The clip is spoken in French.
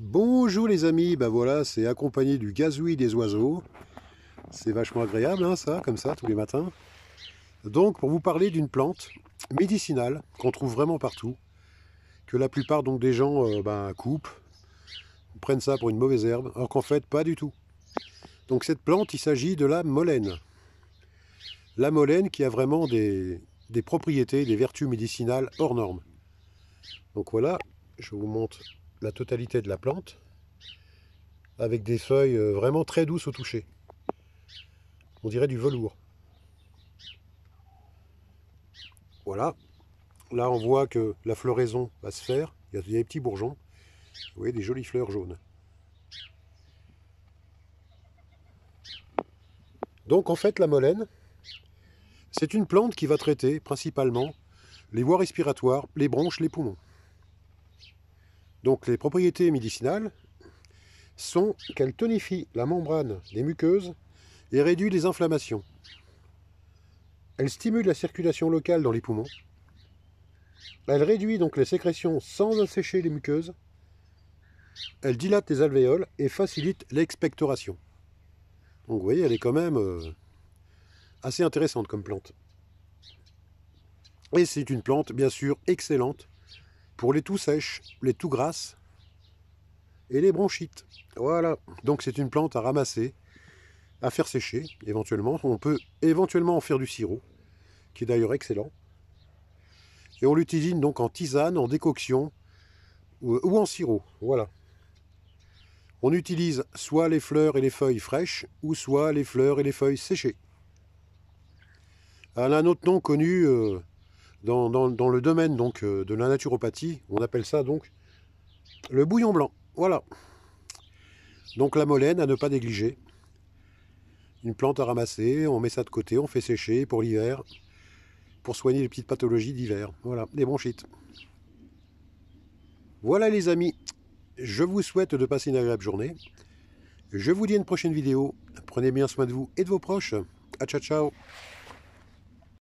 Bonjour les amis, ben voilà, c'est accompagné du gazouille des oiseaux. C'est vachement agréable hein, ça, comme ça, tous les matins. Donc pour vous parler d'une plante médicinale qu'on trouve vraiment partout, que la plupart donc des gens euh, ben, coupent, prennent ça pour une mauvaise herbe, alors qu'en fait pas du tout. Donc cette plante, il s'agit de la molène. La molène qui a vraiment des, des propriétés, des vertus médicinales hors normes. Donc voilà, je vous montre la totalité de la plante avec des feuilles euh, vraiment très douces au toucher. On dirait du velours. Voilà. Là, on voit que la floraison va se faire. Il y a des petits bourgeons. Vous voyez des jolies fleurs jaunes. Donc, en fait, la molène, c'est une plante qui va traiter principalement les voies respiratoires, les bronches, les poumons. Donc les propriétés médicinales sont qu'elle tonifie la membrane des muqueuses et réduit les inflammations. Elle stimule la circulation locale dans les poumons. Elle réduit donc les sécrétions sans assécher les muqueuses. Elle dilate les alvéoles et facilite l'expectoration. Donc vous voyez, elle est quand même euh, assez intéressante comme plante. Et c'est une plante bien sûr excellente pour les toux sèches, les toux grasses et les bronchites. Voilà, donc c'est une plante à ramasser, à faire sécher éventuellement. On peut éventuellement en faire du sirop, qui est d'ailleurs excellent. Et on l'utilise donc en tisane, en décoction ou, en sirop. Voilà. On utilise soit les fleurs et les feuilles fraîches, ou soit les fleurs et les feuilles séchées. Elle a un autre nom connu euh, dans, le domaine donc, euh, de la naturopathie, on appelle ça donc le bouillon blanc. Voilà. Donc la molène à ne pas négliger. Une plante à ramasser, on met ça de côté, on fait sécher pour l'hiver, pour soigner les petites pathologies d'hiver. Voilà, Les bronchites. Voilà les amis, je vous souhaite de passer une agréable journée. Je vous dis à une prochaine vidéo. Prenez bien soin de vous et de vos proches. A ciao ciao